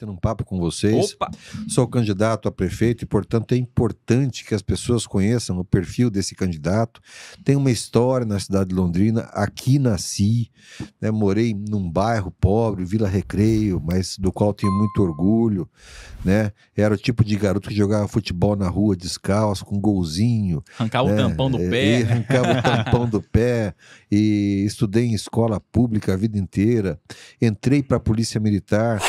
batendo um papo com vocês. Opa! Sou candidato a prefeito e, portanto, é importante que as pessoas conheçam o perfil desse candidato. Tem uma história na cidade de Londrina, aqui nasci, né? morei num bairro pobre, Vila Recreio, mas do qual tenho muito orgulho, né? Era o tipo de garoto que jogava futebol na rua descalço, com golzinho. Arrancava né? o tampão do pé. E arrancava o tampão do pé. E estudei em escola pública a vida inteira. Entrei para a Polícia Militar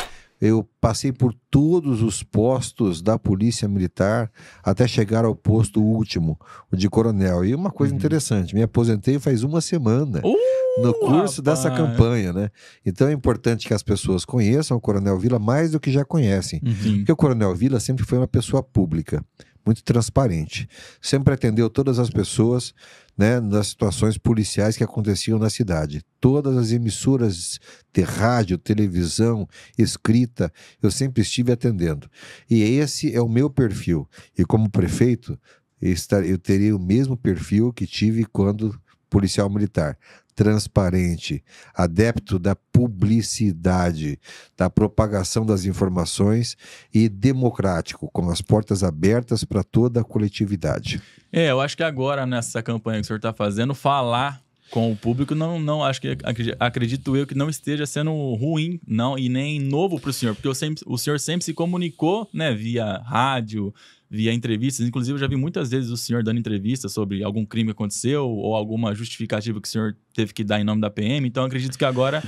eu passei por todos os postos da Polícia Militar até chegar ao posto último, o de coronel. E uma coisa uhum. interessante, me aposentei faz uma semana. Uh, no curso rapaz. dessa campanha, né? Então é importante que as pessoas conheçam o Coronel Vila mais do que já conhecem. Uhum. Porque o Coronel Vila sempre foi uma pessoa pública muito transparente. Sempre atendeu todas as pessoas né, nas situações policiais que aconteciam na cidade. Todas as emissoras de rádio, televisão, escrita, eu sempre estive atendendo. E esse é o meu perfil. E como prefeito, eu teria o mesmo perfil que tive quando policial militar, transparente, adepto da publicidade, da propagação das informações e democrático, com as portas abertas para toda a coletividade. É, eu acho que agora nessa campanha que o senhor está fazendo, falar com o público, não, não acho que acredito eu que não esteja sendo ruim, não, e nem novo para o senhor, porque sempre, o senhor sempre se comunicou, né, via rádio, via entrevistas. Inclusive, eu já vi muitas vezes o senhor dando entrevista sobre algum crime que aconteceu ou alguma justificativa que o senhor teve que dar em nome da PM. Então, acredito que agora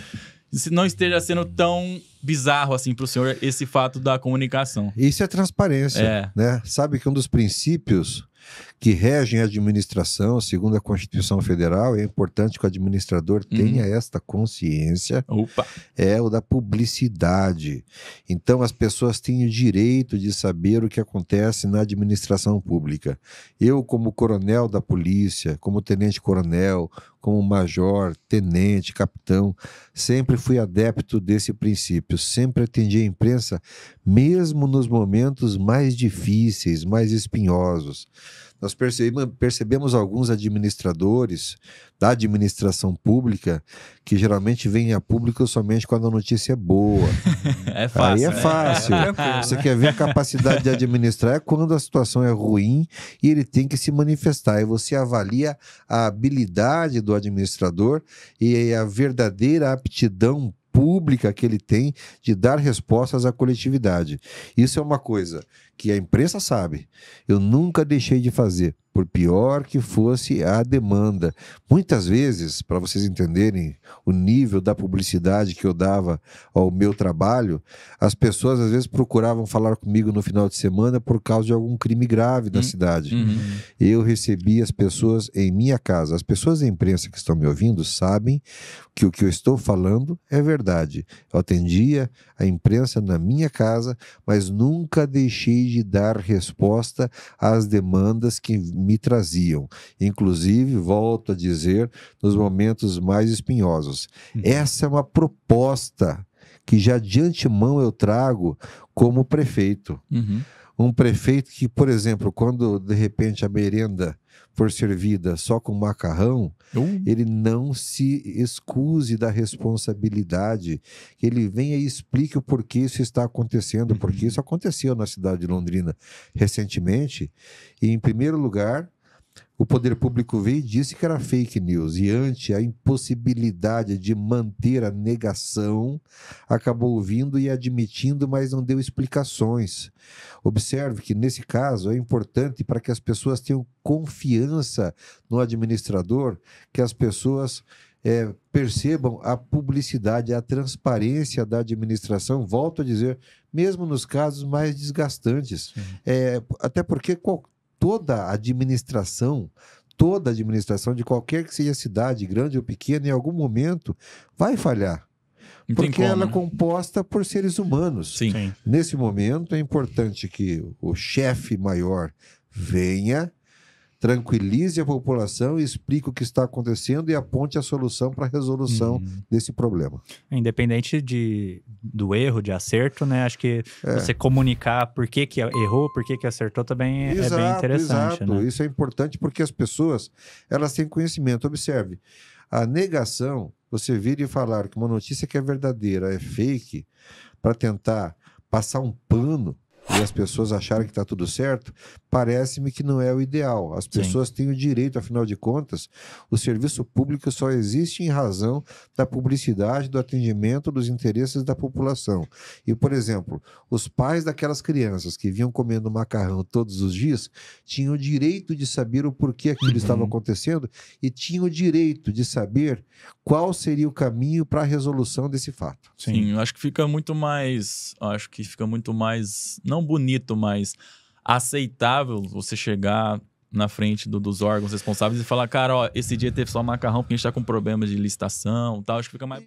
não esteja sendo tão bizarro assim para o senhor esse fato da comunicação. Isso é transparência, é. né? Sabe que um dos princípios que regem a administração, segundo a Constituição Federal, é importante que o administrador uhum. tenha esta consciência, Opa. é o da publicidade. Então, as pessoas têm o direito de saber o que acontece na administração pública. Eu, como coronel da polícia, como tenente-coronel, como major, tenente, capitão, sempre fui adepto desse princípio, sempre atendi a imprensa, mesmo nos momentos mais difíceis, mais espinhosos. Nós percebemos alguns administradores da administração pública que geralmente vêm a público somente quando a notícia é boa. é fácil. Aí é né? fácil. É você né? quer ver a capacidade de administrar é quando a situação é ruim e ele tem que se manifestar. E você avalia a habilidade do administrador e a verdadeira aptidão pública que ele tem de dar respostas à coletividade. Isso é uma coisa que a imprensa sabe. Eu nunca deixei de fazer por pior que fosse a demanda. Muitas vezes, para vocês entenderem o nível da publicidade que eu dava ao meu trabalho, as pessoas às vezes procuravam falar comigo no final de semana por causa de algum crime grave na hum. cidade. Uhum. Eu recebi as pessoas em minha casa. As pessoas da imprensa que estão me ouvindo sabem que o que eu estou falando é verdade. Eu atendia a imprensa na minha casa, mas nunca deixei de dar resposta às demandas que me traziam. Inclusive, volto a dizer, nos momentos mais espinhosos. Uhum. Essa é uma proposta que já de antemão eu trago como prefeito. Uhum um prefeito que, por exemplo, quando de repente a merenda for servida só com macarrão, então, ele não se excuse da responsabilidade, que ele venha e explique o porquê isso está acontecendo, uhum. porque isso aconteceu na cidade de Londrina recentemente. E, em primeiro lugar, o poder público veio e disse que era fake news. E ante a impossibilidade de manter a negação, acabou ouvindo e admitindo, mas não deu explicações. Observe que, nesse caso, é importante para que as pessoas tenham confiança no administrador, que as pessoas é, percebam a publicidade, a transparência da administração, volto a dizer, mesmo nos casos mais desgastantes. É, até porque qual, toda administração, toda administração de qualquer que seja cidade, grande ou pequena, em algum momento vai falhar. Não porque como, ela é né? composta por seres humanos. Sim. Sim. Nesse momento é importante que o chefe maior venha, tranquilize a população, explique o que está acontecendo e aponte a solução para a resolução uhum. desse problema. É, independente de, do erro, de acerto, né? Acho que é. você comunicar por que, que errou, por que, que acertou também é, exato, é bem interessante. Exato. Né? Isso é importante porque as pessoas elas têm conhecimento. Observe, a negação, você vir e falar que uma notícia que é verdadeira é fake, para tentar passar um pano e as pessoas acharem que está tudo certo, parece-me que não é o ideal. As pessoas Sim. têm o direito, afinal de contas, o serviço público só existe em razão da publicidade, do atendimento, dos interesses da população. E, por exemplo, os pais daquelas crianças que vinham comendo macarrão todos os dias tinham o direito de saber o porquê aquilo uhum. estava acontecendo e tinham o direito de saber qual seria o caminho para a resolução desse fato. Sim, Sim acho que fica muito mais. Acho que fica muito mais não bonito, mas aceitável você chegar na frente do, dos órgãos responsáveis e falar, cara, ó, esse dia teve só macarrão porque a gente tá com problema de licitação tal, acho que fica mais...